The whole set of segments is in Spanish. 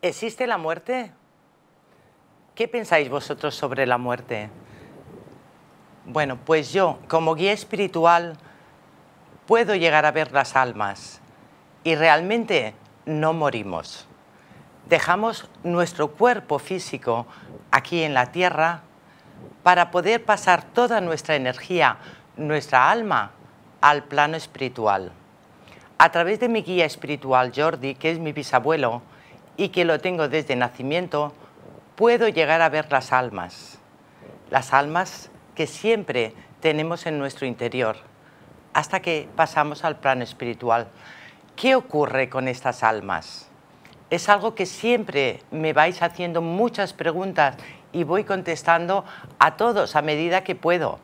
¿Existe la muerte? ¿Qué pensáis vosotros sobre la muerte? Bueno, pues yo, como guía espiritual, puedo llegar a ver las almas y realmente no morimos. Dejamos nuestro cuerpo físico aquí en la tierra para poder pasar toda nuestra energía, nuestra alma, al plano espiritual. A través de mi guía espiritual Jordi, que es mi bisabuelo, y que lo tengo desde nacimiento, puedo llegar a ver las almas, las almas que siempre tenemos en nuestro interior, hasta que pasamos al plano espiritual. ¿Qué ocurre con estas almas? Es algo que siempre me vais haciendo muchas preguntas y voy contestando a todos a medida que puedo,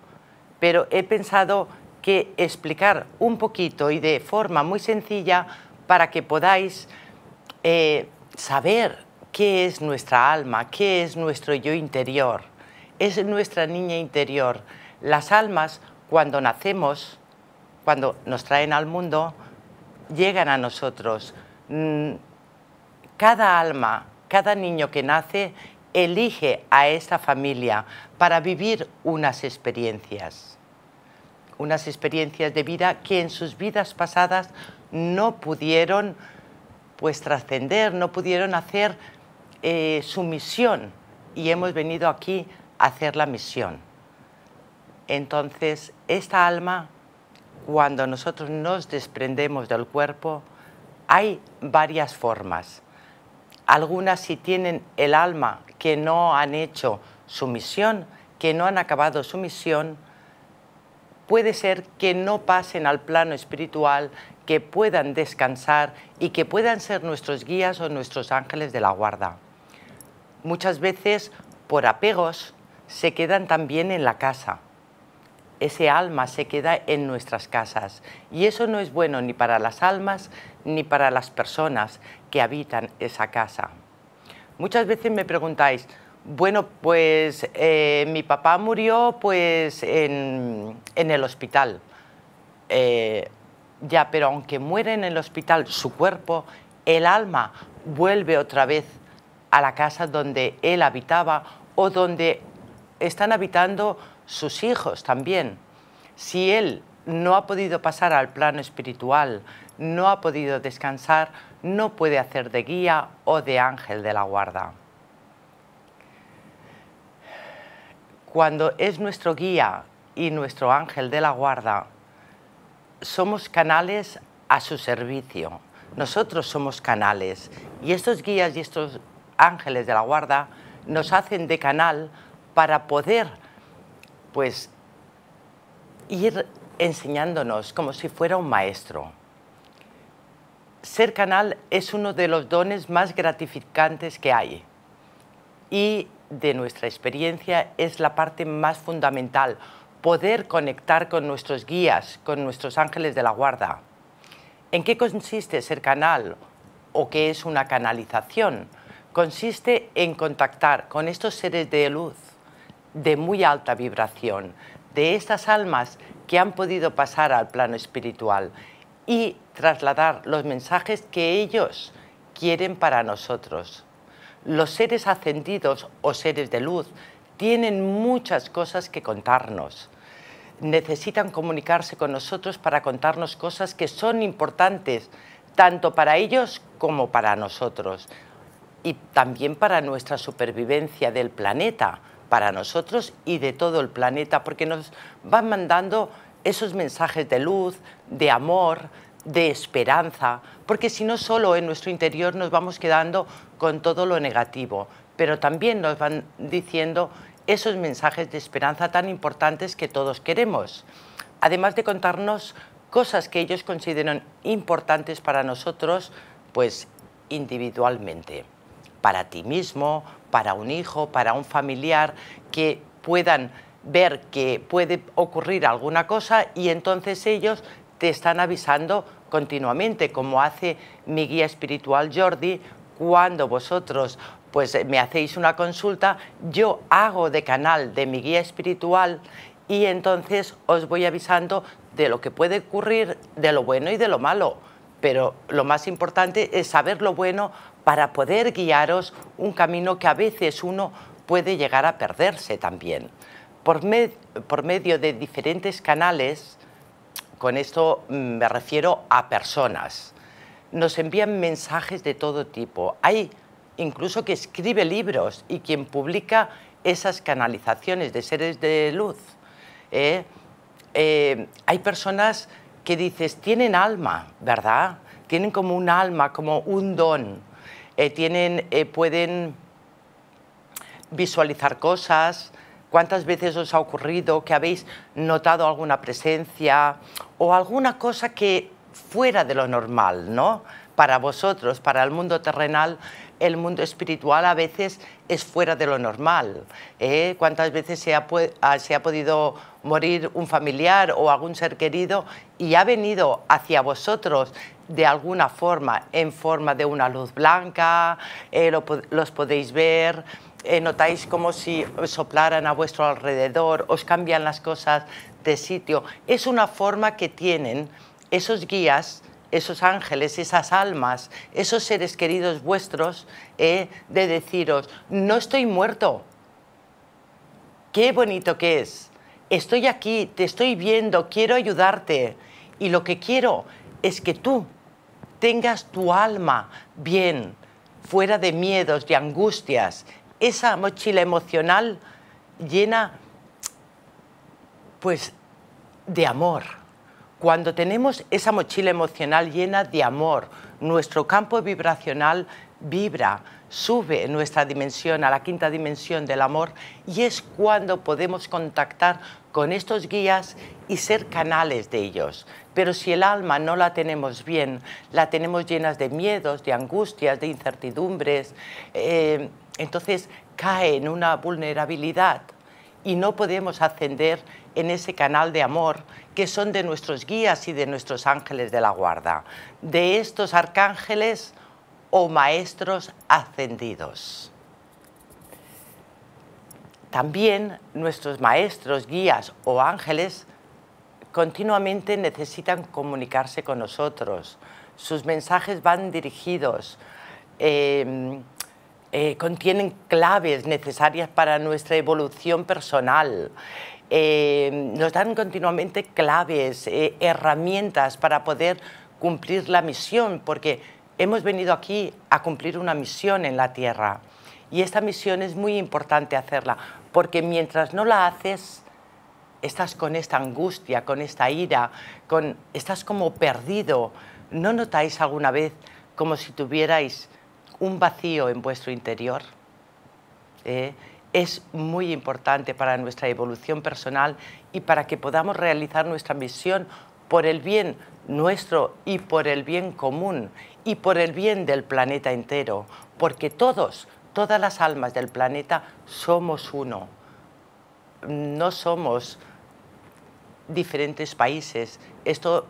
pero he pensado que explicar un poquito y de forma muy sencilla para que podáis eh, saber qué es nuestra alma, qué es nuestro yo interior. Es nuestra niña interior. Las almas, cuando nacemos, cuando nos traen al mundo, llegan a nosotros. Mm, cada alma, cada niño que nace, elige a esta familia para vivir unas experiencias, unas experiencias de vida que en sus vidas pasadas no pudieron pues trascender, no pudieron hacer eh, su misión y hemos venido aquí a hacer la misión. Entonces, esta alma, cuando nosotros nos desprendemos del cuerpo, hay varias formas. Algunas si tienen el alma que no han hecho su misión, que no han acabado su misión, puede ser que no pasen al plano espiritual, que puedan descansar y que puedan ser nuestros guías o nuestros ángeles de la guarda. Muchas veces, por apegos, se quedan también en la casa. Ese alma se queda en nuestras casas y eso no es bueno ni para las almas ni para las personas que habitan esa casa. Muchas veces me preguntáis, bueno, pues eh, mi papá murió pues en, el hospital. Eh, ya, pero aunque muere en el hospital, su cuerpo, el alma vuelve otra vez a la casa donde él habitaba o donde están habitando sus hijos también. Si él no ha podido pasar al plano espiritual, no ha podido descansar, no puede hacer de guía o de ángel de la guarda. cuando es nuestro guía y nuestro ángel de la guarda, somos canales a su servicio. Nosotros somos canales y estos guías y estos ángeles de la guarda nos hacen de canal para poder pues ir enseñándonos como si fuera un maestro. Ser canal es uno de los dones más gratificantes que hay y de nuestra experiencia es la parte más fundamental, poder conectar con nuestros guías, con nuestros ángeles de la guarda. ¿En qué consiste ser canal o qué es una canalización? Consiste en contactar con estos seres de luz de muy alta vibración, de estas almas que han podido pasar al plano espiritual y trasladar los mensajes que ellos quieren para nosotros los seres ascendidos o seres de luz tienen muchas cosas que contarnos. Necesitan comunicarse con nosotros para contarnos cosas que son importantes, tanto para ellos como para nosotros, y también para nuestra supervivencia del planeta, para nosotros y de todo el planeta, porque nos van mandando esos mensajes de luz, de amor, de esperanza, porque si no solo en nuestro interior nos vamos quedando con todo lo negativo, pero también nos van diciendo esos mensajes de esperanza tan importantes que todos queremos, además de contarnos cosas que ellos consideran importantes para nosotros, pues individualmente, para ti mismo, para un hijo, para un familiar, que puedan ver que puede ocurrir alguna cosa y entonces ellos te están avisando continuamente, como hace mi guía espiritual Jordi, cuando vosotros pues me hacéis una consulta, yo hago de canal de mi guía espiritual y entonces os voy avisando de lo que puede ocurrir, de lo bueno y de lo malo. Pero lo más importante es saber lo bueno para poder guiaros un camino que a veces uno puede llegar a perderse también. Por, por medio de diferentes canales, con esto mm, me refiero a personas, nos envían mensajes de todo tipo. Hay incluso que escribe libros y quien publica esas canalizaciones de seres de luz. ¿eh? Eh, hay personas que dices, tienen alma, ¿verdad? Tienen como un alma, como un don. Eh, pueden visualizar cosas, ¿Cuántas veces os ha ocurrido que habéis notado alguna presencia o alguna cosa que fuera de lo normal, ¿no? Para vosotros, para el mundo terrenal, el mundo espiritual a veces es fuera de lo normal. ¿eh? ¿Cuántas veces se ha, ah, se ha podido morir un familiar o algún ser querido y ha venido hacia vosotros de alguna forma, en forma de una luz blanca, eh, los podéis ver eh, notáis como si soplaran a vuestro alrededor, os cambian las cosas de sitio. Es una forma que tienen esos guías esos ángeles, esas almas, esos seres queridos vuestros, eh, de deciros, no estoy muerto, qué bonito que es, estoy aquí, te estoy viendo, quiero ayudarte y lo que quiero es que tú tengas tu alma bien, fuera de miedos, de angustias esa mochila emocional llena, pues, de amor. Cuando tenemos esa mochila emocional llena de amor, nuestro campo vibracional vibra, sube nuestra dimensión a la quinta dimensión del amor y es cuando podemos contactar con estos guías y ser canales de ellos. Pero si el alma no la tenemos bien, la tenemos llena de miedos, de angustias, de incertidumbres, eh, entonces cae en una vulnerabilidad y no podemos ascender en ese canal de amor que son de nuestros guías y de nuestros ángeles de la guarda, de estos arcángeles o maestros ascendidos. También nuestros maestros, guías o ángeles continuamente necesitan comunicarse con nosotros. Sus mensajes van dirigidos. Em, eh, contienen claves necesarias para nuestra evolución personal. Eh, nos dan continuamente claves, eh, herramientas para poder cumplir la misión, porque hemos venido aquí a cumplir una misión en la Tierra. Y esta misión es muy importante hacerla, porque mientras no la haces, estás con esta angustia, con esta ira, con, estás como perdido. ¿No notáis alguna vez como si tuvierais un vacío en vuestro interior ¿eh? es muy importante para nuestra evolución personal y para que podamos realizar nuestra misión por el bien nuestro y por el bien común y por el bien del planeta entero, porque todos, todas las almas del planeta somos uno. No somos diferentes países. Esto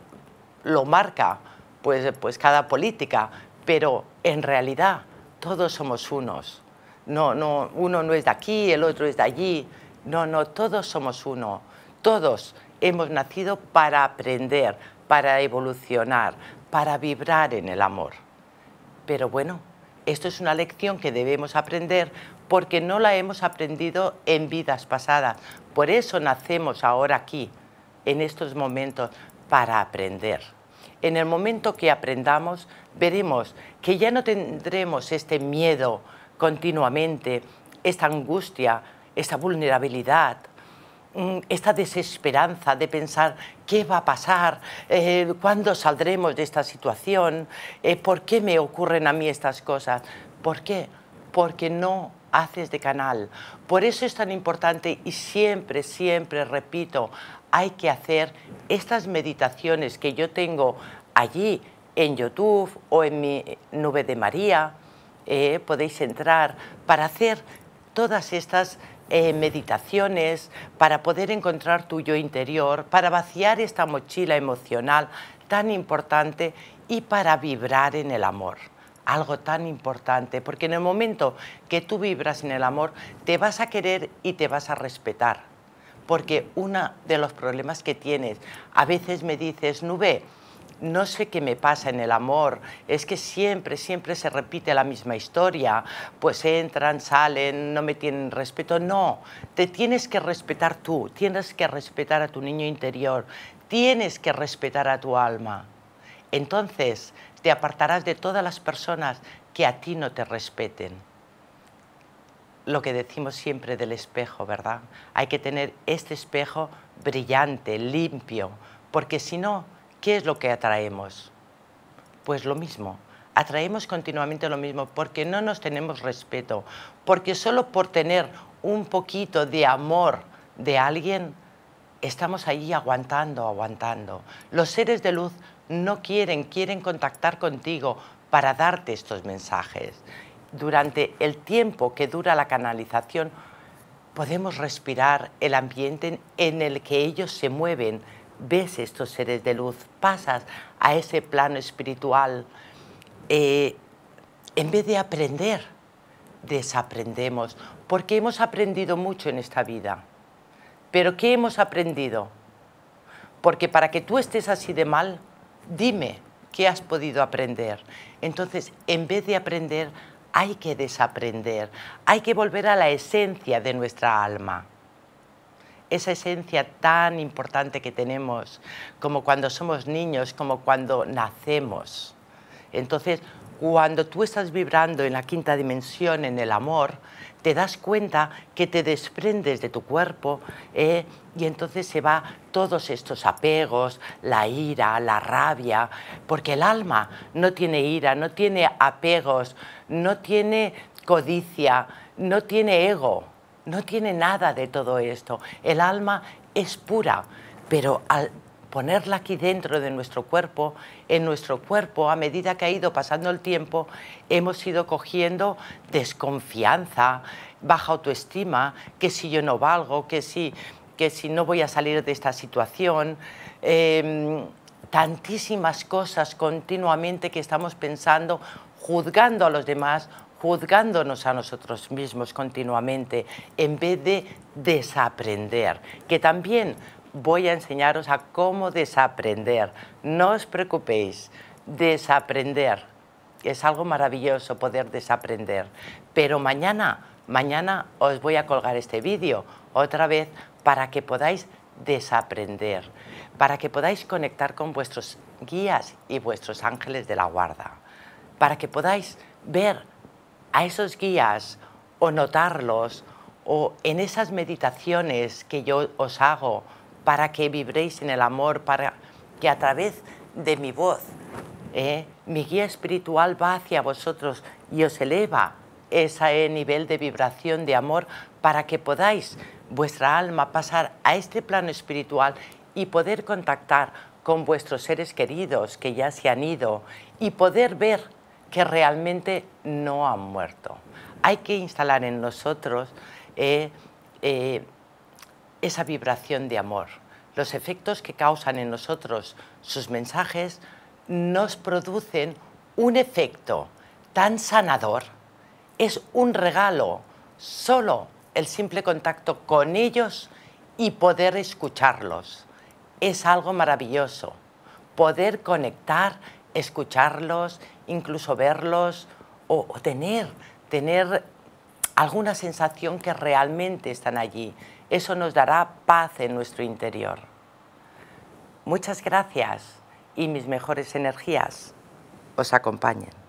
lo marca pues, pues cada política pero en realidad todos somos unos. No, no, uno no es de aquí, el otro es de allí. No, no, todos somos uno. Todos hemos nacido para aprender, para evolucionar, para vibrar en el amor. Pero bueno, esto es una lección que debemos aprender porque no la hemos aprendido en vidas pasadas. Por eso nacemos ahora aquí, en estos momentos, para aprender en el momento que aprendamos, veremos que ya no tendremos este miedo continuamente, esta angustia, esta vulnerabilidad, mm, esta desesperanza de pensar qué va a pasar, eh, cuándo saldremos de esta situación, eh, por qué me ocurren a mí estas cosas. ¿Por qué? Porque no haces de canal. Por eso es tan importante y siempre, siempre repito, hay que hacer estas meditaciones que yo tengo allí en YouTube o en mi nube de María, eh, podéis entrar para hacer todas estas eh, meditaciones, para poder encontrar tu yo interior, para vaciar esta mochila emocional tan importante y para vibrar en el amor. Algo tan importante, porque en el momento que tú vibras en el amor, te vas a querer y te vas a respetar porque uno de los problemas que tienes, a veces me dices, Nube, no sé qué me pasa en el amor, es que siempre, siempre se repite la misma historia, pues entran, salen, no me tienen respeto. No, te tienes que respetar tú, tienes que respetar a tu niño interior, tienes que respetar a tu alma. Entonces te apartarás de todas las personas que a ti no te respeten lo que decimos siempre del espejo, ¿verdad? Hay que tener este espejo brillante, limpio, porque si no, ¿qué es lo que atraemos? Pues lo mismo, atraemos continuamente lo mismo porque no nos tenemos respeto, porque solo por tener un poquito de amor de alguien, estamos ahí aguantando, aguantando. Los seres de luz no quieren, quieren contactar contigo para darte estos mensajes durante el tiempo que dura la canalización, podemos respirar el ambiente en el que ellos se mueven. Ves estos seres de luz, pasas a ese plano espiritual. Eh, en vez de aprender, desaprendemos, porque hemos aprendido mucho en esta vida. Pero ¿qué hemos aprendido? Porque para que tú estés así de mal, dime qué has podido aprender. Entonces, en vez de aprender, hay que desaprender, hay que volver a la esencia de nuestra alma. Esa esencia tan importante que tenemos, como cuando somos niños, como cuando nacemos. Entonces, cuando tú estás vibrando en la quinta dimensión, en el amor, te das cuenta que te desprendes de tu cuerpo eh, y entonces se va todos estos apegos, la ira, la rabia, porque el alma no tiene ira, no tiene apegos, no tiene codicia, no tiene ego, no tiene nada de todo esto. El alma es pura, pero al, ponerla aquí dentro de nuestro cuerpo, en nuestro cuerpo, a medida que ha ido pasando el tiempo, hemos ido cogiendo desconfianza, baja autoestima, que si yo no valgo, que si, que si no voy a salir de esta situación. Em, tantísimas cosas continuamente que estamos pensando, juzgando a los demás, juzgándonos a nosotros mismos continuamente, en vez de desaprender, que también voy a enseñaros a cómo desaprender. No os preocupéis, desaprender. Es algo maravilloso poder desaprender. Pero mañana, mañana os voy a colgar este vídeo otra vez para que podáis desaprender, para que podáis conectar con vuestros guías y vuestros ángeles de la guarda, para que podáis ver a esos guías o notarlos o en esas meditaciones que yo os hago para que vibréis en el amor, para que a través de mi voz, eh, mi guía espiritual va hacia vosotros y os eleva ese eh, nivel de vibración de amor para que podáis vuestra alma pasar a este plano espiritual y poder contactar con vuestros seres queridos que ya se han ido y poder ver que realmente no han muerto. Hay que instalar en nosotros eh, esa vibración de amor. Los efectos que causan en nosotros sus mensajes nos producen un efecto tan sanador. Es un regalo solo el simple contacto con ellos y poder escucharlos. Es algo maravilloso. Poder conectar, escucharlos, incluso verlos o, tener, tener alguna sensación que realmente están allí, eso nos dará paz en nuestro interior. Muchas gracias y mis mejores energías os acompañen.